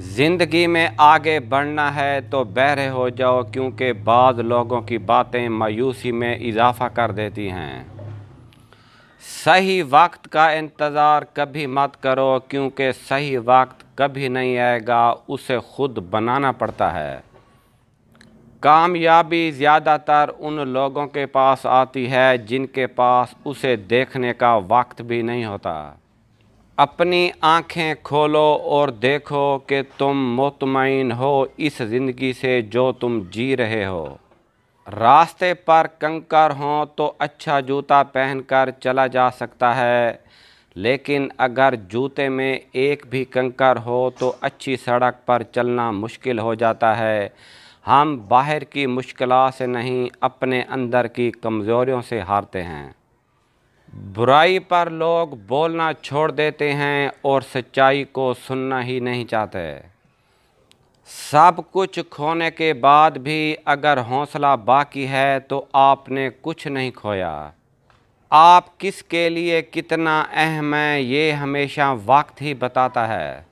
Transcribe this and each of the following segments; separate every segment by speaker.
Speaker 1: ज़िंदगी में आगे बढ़ना है तो बहरे हो जाओ क्योंकि बाद लोगों की बातें मायूसी में इजाफ़ा कर देती हैं सही वक्त का इंतज़ार कभी मत करो क्योंकि सही वक्त कभी नहीं आएगा उसे ख़ुद बनाना पड़ता है कामयाबी ज़्यादातर उन लोगों के पास आती है जिनके पास उसे देखने का वक्त भी नहीं होता अपनी आँखें खोलो और देखो कि तुम मुतमिन हो इस ज़िंदगी से जो तुम जी रहे हो रास्ते पर कंकर हो तो अच्छा जूता पहनकर चला जा सकता है लेकिन अगर जूते में एक भी कंकर हो तो अच्छी सड़क पर चलना मुश्किल हो जाता है हम बाहर की मुश्किल से नहीं अपने अंदर की कमज़ोरियों से हारते हैं बुराई पर लोग बोलना छोड़ देते हैं और सच्चाई को सुनना ही नहीं चाहते सब कुछ खोने के बाद भी अगर हौसला बाकी है तो आपने कुछ नहीं खोया आप किसके लिए कितना अहम है ये हमेशा वक्त ही बताता है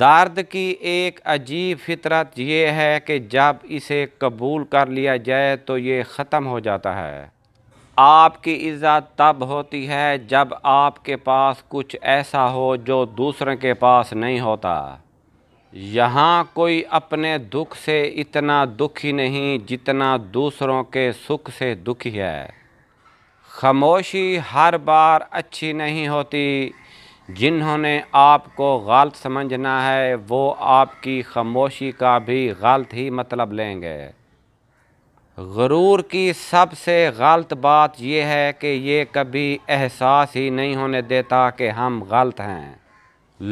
Speaker 1: दर्द की एक अजीब फितरत ये है कि जब इसे कबूल कर लिया जाए तो ये ख़त्म हो जाता है आपकी इज़्ज़त तब होती है जब आपके पास कुछ ऐसा हो जो दूसरों के पास नहीं होता यहाँ कोई अपने दुख से इतना दुखी नहीं जितना दूसरों के सुख से दुखी है खामोशी हर बार अच्छी नहीं होती जिन्होंने आपको गलत समझना है वो आपकी खामोशी का भी गलत ही मतलब लेंगे गरूर की सबसे गलत बात यह है कि ये कभी एहसास ही नहीं होने देता कि हम गलत हैं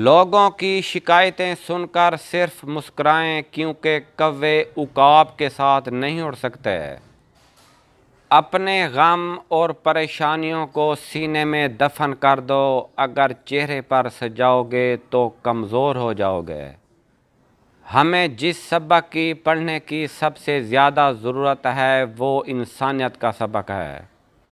Speaker 1: लोगों की शिकायतें सुनकर सिर्फ मुस्कराएं क्योंकि कवे उकाब के साथ नहीं उड़ सकते अपने गम और परेशानियों को सीने में दफन कर दो अगर चेहरे पर सजाओगे तो कमज़ोर हो जाओगे हमें जिस सबक की पढ़ने की सबसे ज़्यादा ज़रूरत है वो इंसानियत का सबक है